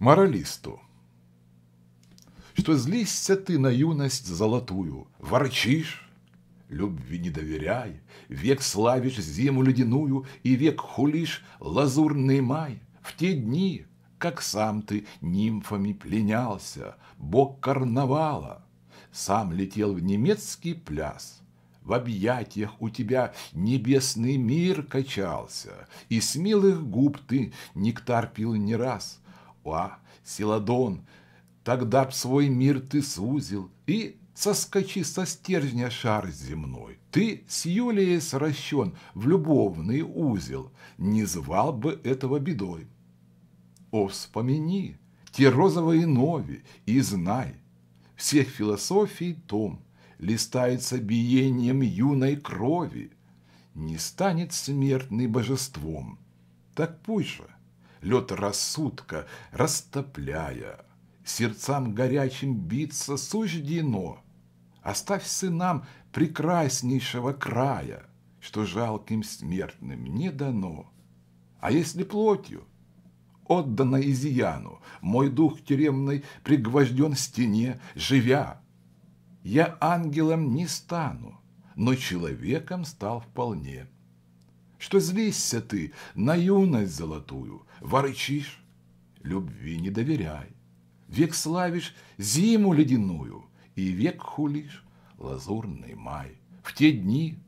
Моралисту. Что злишься ты на юность золотую, ворчишь, любви не доверяй, век славишь зиму ледяную и век хулишь лазурный май. В те дни, как сам ты нимфами пленялся, бог карнавала, сам летел в немецкий пляс. В объятиях у тебя небесный мир качался, и с милых губ ты нектар пил не раз. Уа, Силадон, тогда б свой мир ты сузил и соскочи со стержня шар земной. Ты с Юлией сращен в любовный узел, не звал бы этого бедой. О, вспомини те розовые нови и знай, всех философий том листается биением юной крови, не станет смертный божеством. Так пусть же лед рассудка растопляя, сердцам горячим биться суждено. Оставь сынам прекраснейшего края, что жалким смертным не дано. А если плотью, отдано изъяну, мой дух тюремный пригвожден стене, живя, я ангелом не стану, но человеком стал вполне. Что злишься ты на юность золотую, ворычишь, любви не доверяй. Век славишь зиму ледяную, и век хулишь лазурный май. В те дни,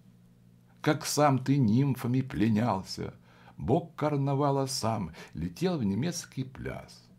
как сам ты нимфами пленялся, Бог карнавала сам летел в немецкий пляс.